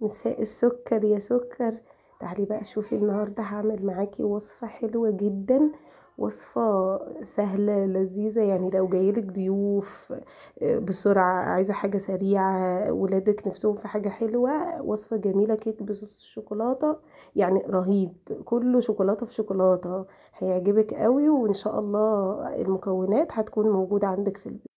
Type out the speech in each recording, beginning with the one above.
مساء السكر يا سكر تعالي بقى شوفي النهارده هعمل معاكي وصفه حلوه جدا وصفة سهلة لذيذة يعني لو جايلك ضيوف آه، بسرعة عايزة حاجة سريعة ولادك نفسهم في حاجة حلوة وصفة جميلة كيك بصوص الشوكولاتة يعني رهيب كله شوكولاتة في شوكولاتة هيعجبك قوي وإن شاء الله المكونات هتكون موجودة عندك في البيت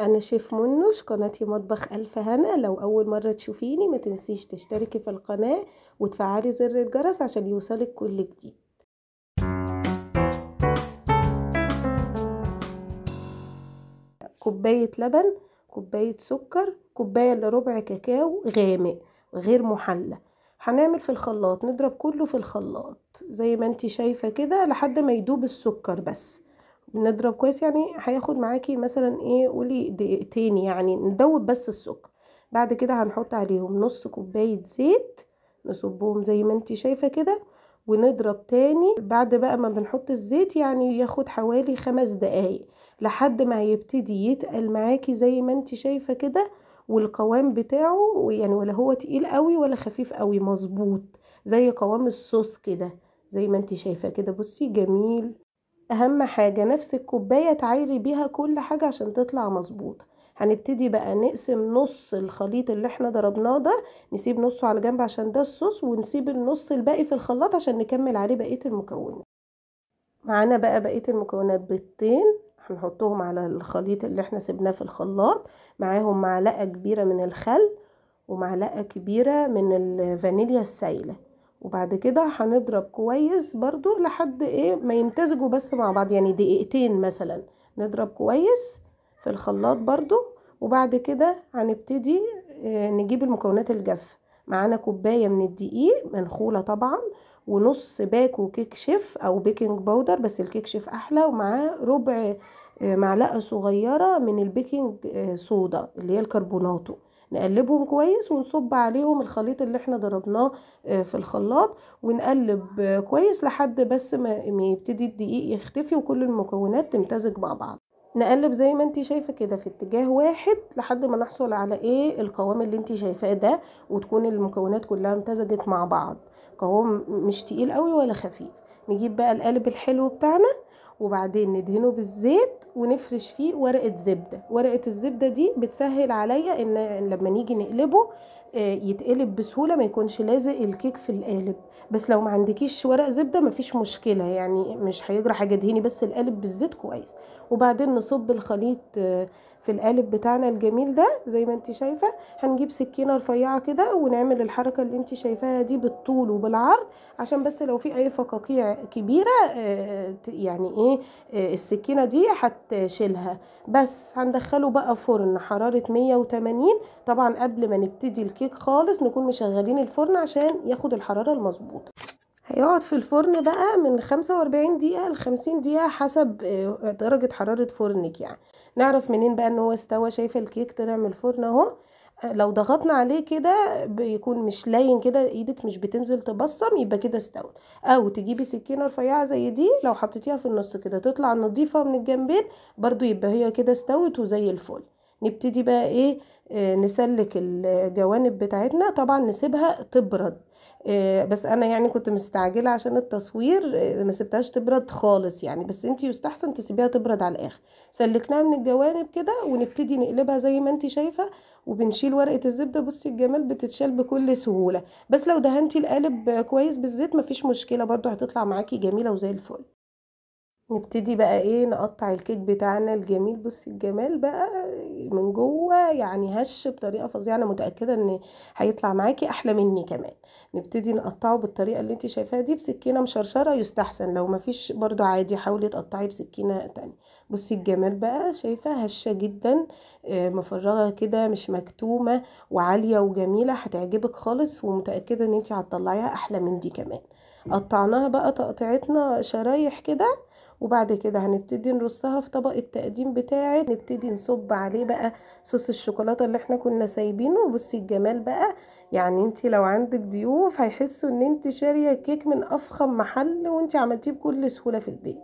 أنا شيف منوش قناتي مطبخ ألف هنا لو أول مرة تشوفيني ما تنسيش تشتركي في القناة وتفعلي زر الجرس عشان يوصلك كل جديد كوباية لبن كوباية سكر كوباية لربع ربع كاكاو غامق غير محلى هنعمل في الخلاط نضرب كله في الخلاط زي ما انت شايفة كده لحد ما يدوب السكر بس نضرب كويس يعني هياخد معاكي مثلا ايه قولي دقيقتين يعني ندوب بس السكر بعد كده هنحط عليهم نص كوباية زيت نصبهم زي ما انتي شايفة كده ونضرب تاني بعد بقى ما بنحط الزيت يعني ياخد حوالي خمس دقايق لحد ما هيبتدي يتقل معاكي زي ما انت شايفة كده والقوام بتاعه يعني ولا هو تقيل قوي ولا خفيف قوي مظبوط زي قوام الصوص كده زي ما انت شايفة كده بصي جميل اهم حاجة نفس الكوباية تعايري بيها كل حاجة عشان تطلع مظبوطة هنبتدي بقى نقسم نص الخليط اللي احنا ضربناه ده نسيب نصه على جنب عشان ده الصوص ونسيب النص الباقي في الخلاط عشان نكمل عليه بقية المكونات معانا بقى بقية المكونات بيضتين هنحطهم على الخليط اللي احنا سيبناه في الخلاط معاهم معلقة كبيرة من الخل ومعلقة كبيرة من الفانيليا السايلة وبعد كده هنضرب كويس برضو لحد ايه ما يمتزجوا بس مع بعض يعني دقيقتين مثلا نضرب كويس في الخلاط برضو وبعد كده هنبتدي آه، نجيب المكونات الجافة معانا كوباية من الدقيق منخولة طبعا ونص باكو كيك شيف او بيكنج باودر بس الكيك شيف احلى ومعاه ربع آه، معلقة صغيرة من البيكنج صودا آه، اللي هي الكربوناتو نقلبهم كويس ونصب عليهم الخليط اللي احنا ضربناه آه، في الخلاط ونقلب آه، كويس لحد بس ما يبتدي الدقيق يختفي وكل المكونات تمتزج مع بعض نقلب زي ما انت شايفه كده في اتجاه واحد لحد ما نحصل على ايه القوام اللي انت شايفاه ده وتكون المكونات كلها امتزجت مع بعض قوام مش تقيل قوي ولا خفيف نجيب بقى القالب الحلو بتاعنا وبعدين ندهنه بالزيت ونفرش فيه ورقة زبدة ورقة الزبدة دي بتسهل عليا ان لما نيجي نقلبه آه، يتقلب بسهولة ما يكونش لازق الكيك في القالب بس لو ما عندكيش ورق زبدة مفيش مشكلة يعني مش هيجرى حاجة دهني بس القالب بالزيت كويس وبعدين نصب الخليط آه، في القالب بتاعنا الجميل ده زي ما انت شايفة هنجيب سكينة رفيعة كده ونعمل الحركة اللي انت شايفاها دي بالطول وبالعرض عشان بس لو في اي فقاقيع كبيرة آه، يعني ايه آه، السكينة دي هتشيلها بس هندخله بقى فرن حرارة 180 طبعا قبل ما نبتدي الكيك خالص نكون مشغلين الفرن عشان ياخد الحرارة المظبوطة هيقعد في الفرن بقى من 45 دقيقة ل 50 دقيقة حسب آه، درجة حرارة فرنك يعني نعرف منين بقى ان هو استوى شايفه الكيك طلع من الفرن اهو آه، لو ضغطنا عليه كده بيكون مش لين كده ايدك مش بتنزل تبصم يبقى كده استوت او تجيبي سكينه رفيعه زي دي لو حطيتيها في النص كده تطلع نضيفه من الجنبين برضو يبقى هي كده استوت وزي الفل نبتدي بقى ايه آه، نسلك الجوانب بتاعتنا طبعا نسيبها تبرد آه، بس انا يعني كنت مستعجله عشان التصوير آه، ما سبتهاش تبرد خالص يعني بس انت يستحسن تسيبيها تبرد على الاخر سلكناها من الجوانب كده ونبتدي نقلبها زي ما انت شايفه وبنشيل ورقه الزبده بصي الجمال بتتشال بكل سهوله بس لو دهنتي القالب كويس بالزيت مفيش مشكله برضو هتطلع معاكي جميله وزي الفل نبتدي بقى ايه نقطع الكيك بتاعنا الجميل بصي الجمال بقى من جوه يعني هش بطريقه فظيعه انا متاكده ان هيطلع معاكي احلى مني كمان نبتدي نقطعه بالطريقه اللي انت شايفاها دي بسكينه مشرشره يستحسن لو مفيش برده عادي حاولي تقطعي بسكينه تانية بصي الجمال بقى شايفه هشه جدا آه، مفرغه كده مش مكتومه وعاليه وجميله هتعجبك خالص ومتاكده ان انت هتطلعيها احلى من دي كمان قطعناها بقى تقطيعتنا شرايح كده وبعد كده هنبتدي نرصها في طبق التقديم بتاعك نبتدي نصب عليه بقى صوص الشوكولاته اللي احنا كنا سايبينه وبصي الجمال بقى يعني انت لو عندك ضيوف هيحسوا ان انت شاريه كيك من افخم محل وانت عملتيه بكل سهوله في البيت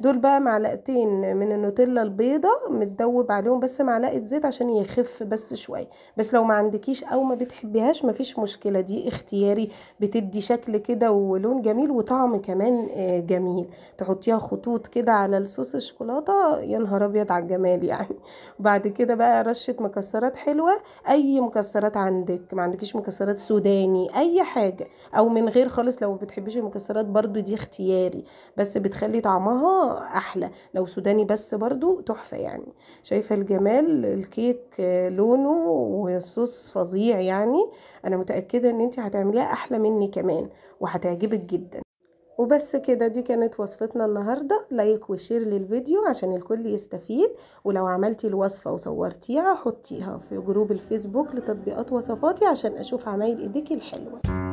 دول بقى معلقتين من النوتيلا البيضة متدوب عليهم بس معلقة زيت عشان يخف بس شوية بس لو ما عندكيش او ما بتحبيهاش مفيش مشكلة دي اختياري بتدي شكل كده ولون جميل وطعم كمان آه، جميل تحطيها خطوط كده على الصوص الشوكولاتة يا نهار ابيض على الجمال يعني وبعد كده بقى رشة مكسرات حلوة اي مكسرات عندك ما عندكيش مكسرات مكسرات سوداني اي حاجه او من غير خالص لو بتحبيش المكسرات برضو دي اختياري بس بتخلي طعمها احلى لو سوداني بس برضو تحفه يعني شايفه الجمال الكيك لونه والصوص فظيع يعني انا متاكده ان انت هتعمليها احلى مني كمان وهتعجبك جدا وبس كده دي كانت وصفتنا النهاردة لايك وشير للفيديو عشان الكل يستفيد ولو عملتي الوصفة وصورتيها حطيها في جروب الفيسبوك لتطبيقات وصفاتي عشان أشوف عمايل إيديكي الحلوة